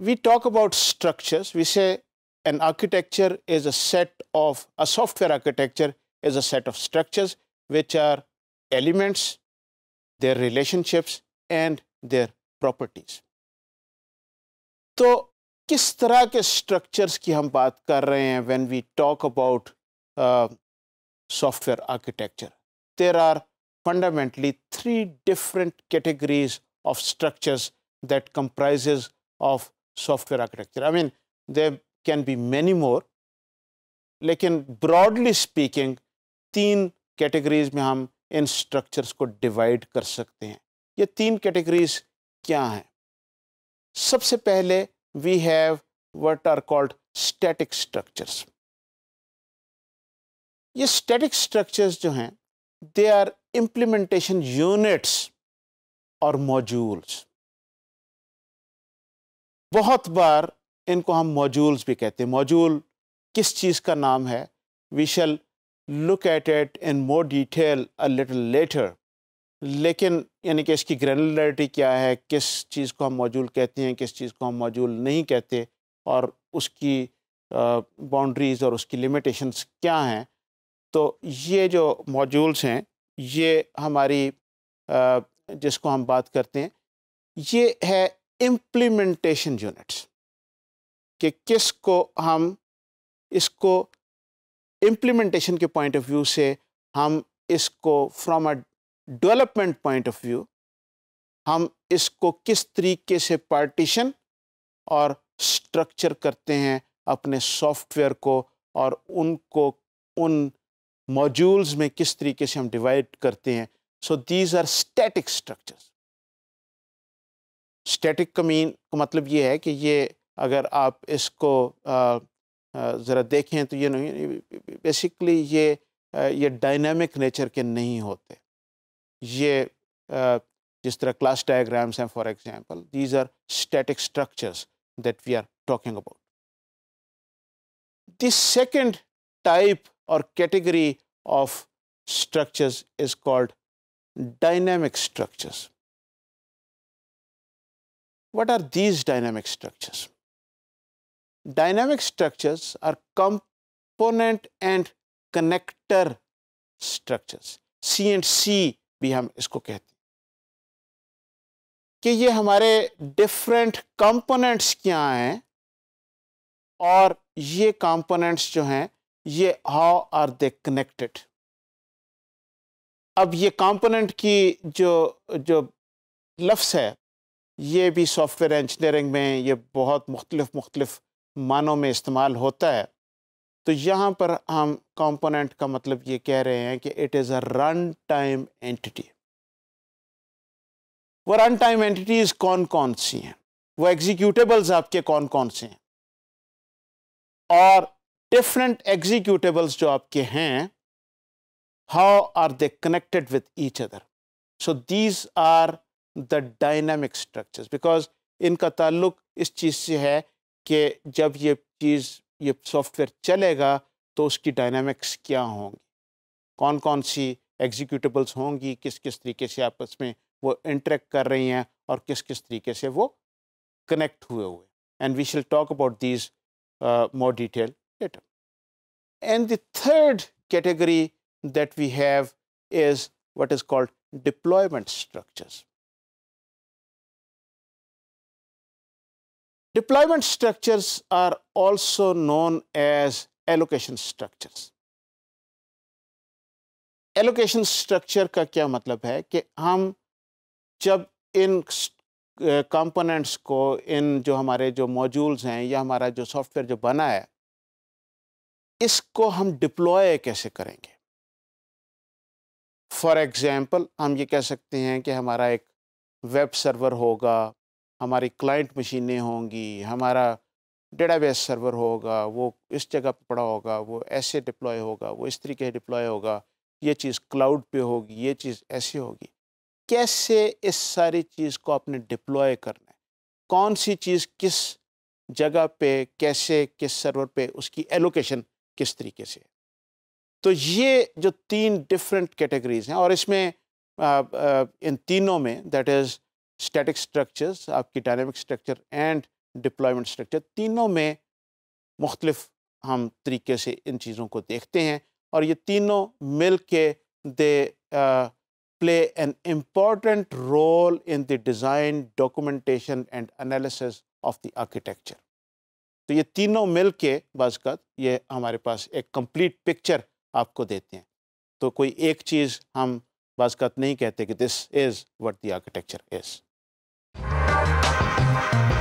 we talk about structures. We say an architecture is a set of, a software architecture is a set of structures which are elements, their relationships and their properties. So, किस तरह के structures की हम बात कर रहे हैं when we uh, software architecture. There are fundamentally three different categories of structures that comprises of software architecture. I mean, there can be many more, लेकिन broadly speaking, तीन categories में हम इन structures को divide कर सकते हैं ये तीन categories क्या हैं सबसे पहले we have what are called static structures. ये static structures जो हैं they are implementation units or modules. बहुत बार इनको हम मॉड्यूल्स भी कहते हैं मॉड्यूल किस चीज़ का नाम है we shall look at it in more detail a little later लेकिन यानी कि इसकी ग्रेनुलरिटी क्या है किस चीज़ को हम मॉड्यूल कहते हैं किस चीज़ को हम मॉड्यूल नहीं कहते और उसकी बाउंड्रीज़ और उसकी लिमिटेशंस क्या हैं तो ये जो मॉड्यूल्स हैं ये हमारी जिसको हम बात करते हैं ये है इम्प्लीमेंटेशन यूनिट्स कि किसको हम इसको इम्प्लीमेंटेशन के पॉइंट ऑफ व्यू से हम इसको from a development point of view हम इसको किस तरीके से पार्टीशन और स्ट्रक्चर करते हैं अपने सॉफ्टवेयर को और उनको उन मॉड्यूल्स में किस तरीके से हम डिवाइड करते हैं so these are static structures static कमीन का मतलब ये है कि ये अगर आप इसको ज़रा देखें तो ये नहीं बेसिकली ये ये डायनामिक नेचर के नहीं होते ये जिस तरह क्लास डायग्राम्स हैं for example these are static structures that we are talking about this second type और category of structures is called dynamic structures What are these dynamic structures? Dynamic structures are component and connector structures. C and C भी हम इसको कहते हैं कि ये हमारे different components क्या हैं और ये components जो हैं ये how are they connected? अब ये कंपोनेंट की जो जो लफ्स है ये भी सॉफ्टवेयर इंजीनियरिंग में ये बहुत मुख्तलिफ मुख्तलिफ मानों में इस्तेमाल होता है तो यहाँ पर हम कंपोनेंट का मतलब ये कह रहे हैं कि it is a run time entity वो रन टाइम एंटिटीज़ कौन कौन सी हैं वो एग्जीक्यूटेबल्स आपके कौन कौन से हैं और डिफरेंट एग्जीक्यूटेबल्स जो आपके हैं how are they connected with each other so these are the dynamic structures because इनका ताल्लुक इस चीज़ से है कि जब ये चीज़ ये सॉफ्टवेयर चलेगा तो उसकी डायनामिक्स क्या होंगी कौन कौन सी एग्जीक्यूटिबल्स होंगी किस किस तरीके से आपस में वो इंटरेक्ट कर रही हैं और किस किस तरीके से वो कनेक्ट हुए हुए and we shall talk about these more detail later and third category that we have is what is called deployment structures Deployment structures are also known as allocation structures. Allocation structure का क्या मतलब है कि हम जब इन components को इन जो हमारे जो मॉड्यूल्स हैं या हमारा जो सॉफ्टवेयर जो बना है इसको हम डिप्लॉय कैसे करेंगे फॉर एग्ज़ाम्पल हम ये कह सकते हैं कि हमारा एक वेब सर्वर होगा हमारी क्लाइंट मशीनें होंगी हमारा डेटाबेस सर्वर होगा वो इस जगह पर पड़ा होगा वो ऐसे डिप्लॉय होगा वो इस तरीके से डिप्लॉय होगा ये चीज़ क्लाउड पे होगी ये चीज़ ऐसे होगी कैसे इस सारी चीज़ को आपने डिप्लॉय करना है कौन सी चीज़ किस जगह पे कैसे किस सर्वर पे उसकी एलोकेशन किस तरीके से है तो ये जो तीन डिफरेंट कैटेगरीज हैं और इसमें आ, आ, इन तीनों में दैट इज़ स्टैटिक स्ट्रक्चर्स आपकी dynamic structure and deployment structure तीनों में मुख्तलिफ हम तरीके से इन चीज़ों को देखते हैं और ये तीनों मिल के they play an important role in the design documentation and analysis of the architecture तो ये तीनों मिल के बाज़त ये हमारे पास एक कम्प्लीट पिक्चर आपको देते हैं तो कोई एक चीज़ हम बाज़त नहीं कहते कि this is what the architecture is Bye.